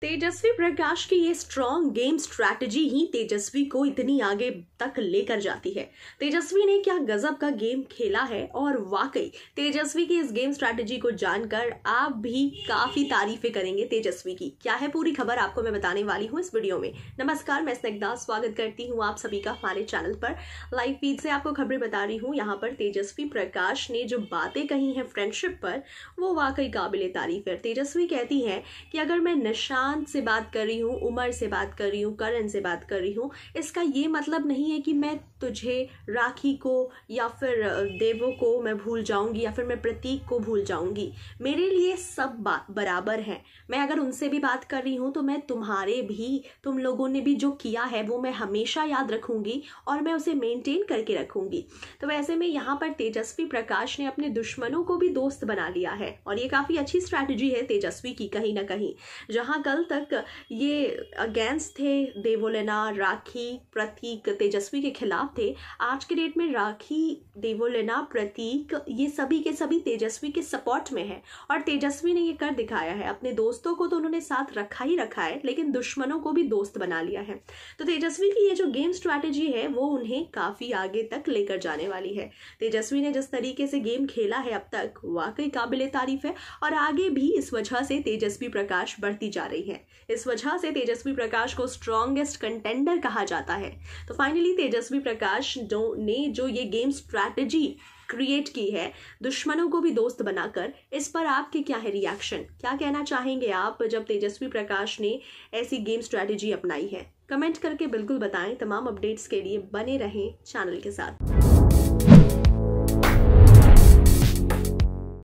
तेजस्वी प्रकाश की ये strong game strategy ही तेजस्वी को इतनी आगे तक लेकर जाती है तेजस्वी ने क्या गजब का गेम खेला है और वाकई तेजस्वी की इस गेम स्ट्रैटेजी को जानकर आप भी काफी तारीफें करेंगे तेजस्वी की क्या है पूरी खबर आपको मैं बताने वाली हूँ इस वीडियो में नमस्कार मैं स्नेगदा स्वागत करती हूँ आप सभी का हमारे चैनल पर लाइव फीड से आपको खबरें बता रही हूँ यहाँ पर तेजस्वी प्रकाश ने जो बातें कही हैं फ्रेंडशिप पर वो वाकई काबिल तारीफ है तेजस्वी कहती है कि अगर मैं नशा चांद से बात कर रही हूँ उमर से बात कर रही हूँ करण से बात कर रही हूँ इसका ये मतलब नहीं है कि मैं तुझे राखी को या फिर देवों को मैं भूल जाऊँगी या फिर मैं प्रतीक को भूल जाऊँगी मेरे लिए सब बात बराबर हैं मैं अगर उनसे भी बात कर रही हूँ तो मैं तुम्हारे भी तुम लोगों ने भी जो किया है वो मैं हमेशा याद रखूँगी और मैं उसे मेनटेन करके रखूँगी तो वैसे में यहाँ पर तेजस्वी प्रकाश ने अपने दुश्मनों को भी दोस्त बना लिया है और ये काफ़ी अच्छी स्ट्रैटेजी है तेजस्वी की कहीं ना कहीं जहाँ कल कल तक ये अगेंस्ट थे देवोलेना राखी प्रतीक तेजस्वी के खिलाफ थे आज के डेट में राखी देवोलेना प्रतीक ये सभी के सभी तेजस्वी के सपोर्ट में है और तेजस्वी ने ये कर दिखाया है अपने दोस्तों को तो उन्होंने साथ रखा ही रखा है लेकिन दुश्मनों को भी दोस्त बना लिया है तो तेजस्वी की ये जो गेम स्ट्रैटेजी है वो उन्हें काफ़ी आगे तक लेकर जाने वाली है तेजस्वी ने जिस तरीके से गेम खेला है अब तक वाकई काबिल तारीफ है और आगे भी इस वजह से तेजस्वी प्रकाश बढ़ती जा रही है इस वजह से तेजस्वी प्रकाश को स्ट्रॉन्गेस्ट कंटेंडर कहा जाता है तो फाइनली तेजस्वी प्रकाश जो ने जो ये गेम स्ट्रैटेजी क्रिएट की है दुश्मनों को भी दोस्त बनाकर इस पर आपके क्या है रिएक्शन क्या कहना चाहेंगे आप जब तेजस्वी प्रकाश ने ऐसी गेम स्ट्रैटेजी अपनाई है कमेंट करके बिल्कुल बताएं तमाम अपडेट्स के लिए बने रहें चैनल के साथ